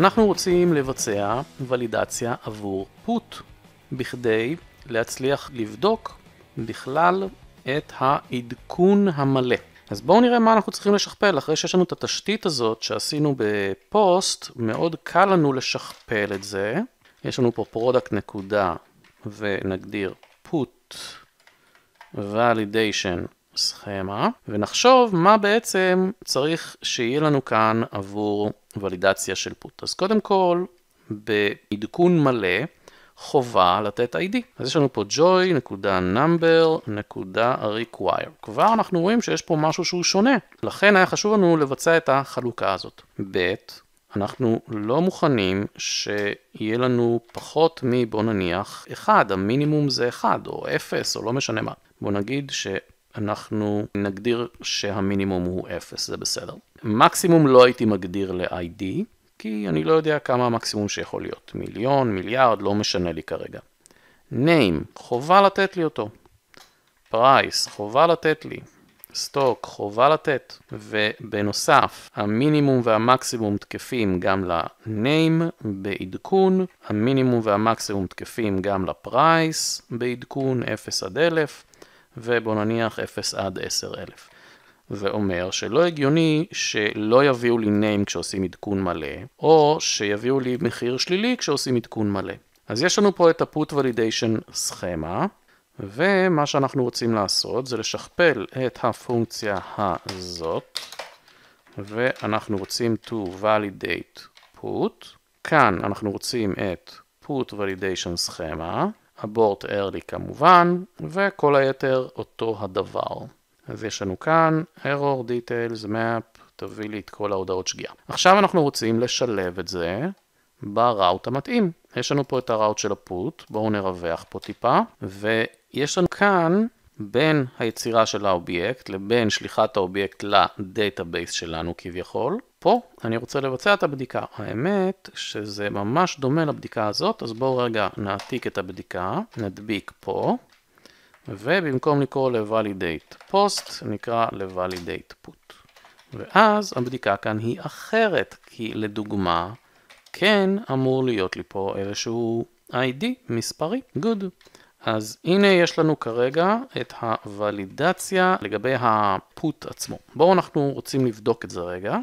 אנחנו רוצים לבצע ולידציה עבור פוט, בכדי להצליח לבדוק בכלל את העדכון המלא. אז בואו נראה מה אנחנו צריכים לשכפל. אחרי שיש לנו את התשתית הזאת שעשינו בפוסט, מאוד קל לנו לשכפל את זה. יש לנו פה product נקודה ונגדיר put validation סכמה, ונחשוב מה בעצם צריך שיהיה לנו כאן עבור ולידציה של פוט. אז קודם כל, בעדכון מלא, חובה לתת ID. אז יש לנו פה joy.number.require. כבר אנחנו רואים שיש פה משהו שהוא שונה, לכן היה חשוב לנו לבצע את החלוקה הזאת. ב. אנחנו לא מוכנים שיהיה לנו פחות מבוא נניח 1, המינימום זה 1 או 0 או לא משנה מה. בוא נגיד ש... אנחנו נגדיר שהמינימום הוא 0, זה בסדר. מקסימום לא הייתי מגדיר ל-ID, כי אני לא יודע כמה המקסימום שיכול להיות. מיליון, מיליארד, לא משנה לי כרגע. name, חובה לתת לי אותו. price, חובה לתת לי. סטוק, חובה לתת. ובנוסף, המינימום והמקסימום תקפים גם ל-name בעדכון, המינימום והמקסימום תקפים גם ל-price בעדכון 0 עד 1000. ובוא נניח 0 עד 10,000. זה אומר שלא הגיוני שלא יביאו לי name כשעושים עדכון מלא, או שיביאו לי מחיר שלילי כשעושים עדכון מלא. אז יש לנו פה את ה-put validation סכמה, ומה שאנחנו רוצים לעשות זה לשכפל את הפונקציה הזאת, ואנחנו רוצים to validate put, כאן אנחנו רוצים את put validation סכמה, אבורט ארלי כמובן, וכל היתר אותו הדבר. אז יש לנו כאן error details map, תביא לי את כל ההודעות שגיאה. עכשיו אנחנו רוצים לשלב את זה בראוט המתאים. יש לנו פה את הראוט של הפוט, בואו נרווח פה טיפה, ויש לנו כאן בין היצירה של האובייקט לבין שליחת האובייקט לדייטאבייס שלנו כביכול. פה אני רוצה לבצע את הבדיקה. האמת שזה ממש דומה לבדיקה הזאת, אז בואו רגע נעתיק את הבדיקה, נדביק פה, ובמקום לקרוא ל-validate post, נקרא ל-validate put. ואז הבדיקה כאן היא אחרת, כי לדוגמה, כן אמור להיות לי פה איזשהו ID מספרי, good. אז הנה יש לנו כרגע את הוולידציה לגבי הפוט עצמו. בואו אנחנו רוצים לבדוק את זה רגע.